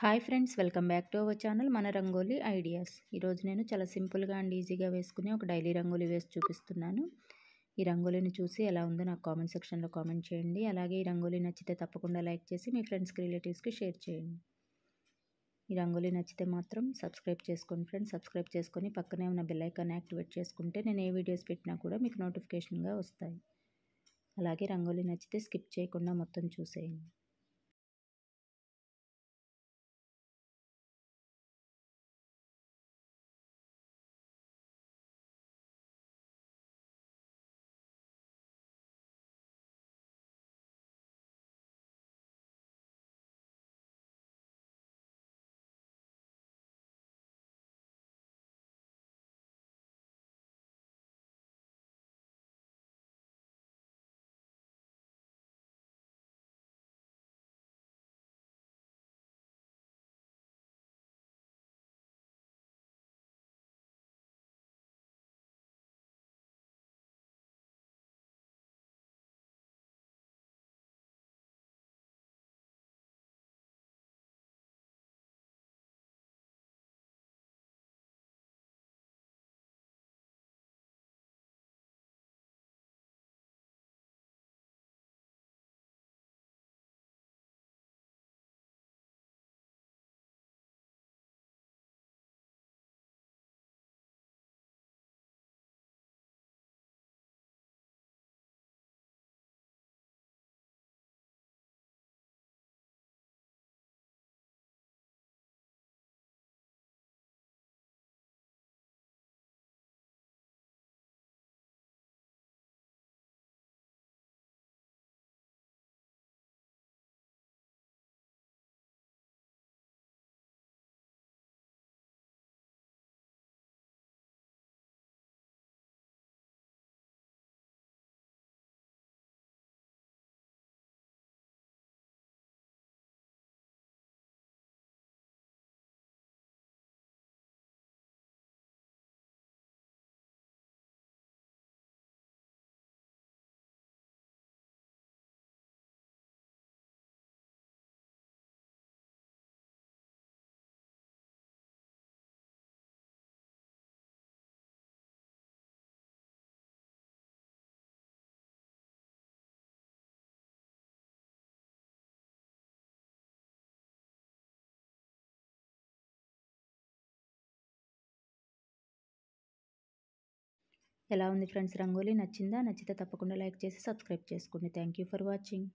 hi friends welcome back to our channel మన rangoli ideas ఈరోజు నేను చాలా సింపుల్గా అండ్ ఈజీగా వేసుకుని ఒక డైలీ రంగోలీ వేసి చూపిస్తున్నాను ఈ రంగోలీని చూసి ఎలా ఉందో నాకు కామెంట్ సెక్షన్లో కామెంట్ చేయండి అలాగే ఈ రంగోలీ నచ్చితే తప్పకుండా లైక్ చేసి మీ ఫ్రెండ్స్కి రిలేటివ్స్కి షేర్ చేయండి ఈ రంగోలీ నచ్చితే మాత్రం సబ్స్క్రైబ్ చేసుకోండి ఫ్రెండ్స్ సబ్స్క్రైబ్ చేసుకొని పక్కనే ఉన్న బెల్లైకాన్ యాక్టివేట్ చేసుకుంటే నేను ఏ వీడియోస్ పెట్టినా కూడా మీకు నోటిఫికేషన్గా వస్తాయి అలాగే రంగోలీ నచ్చితే స్కిప్ చేయకుండా మొత్తం చూసేయండి ఎలా ఉంది ఫ్రెండ్స్ రంగోలీ నచ్చిందా నచ్చితే తప్పకుండా లైక్ చేసి సబ్స్క్రైబ్ చేసుకోండి థ్యాంక్ ఫర్ వాచింగ్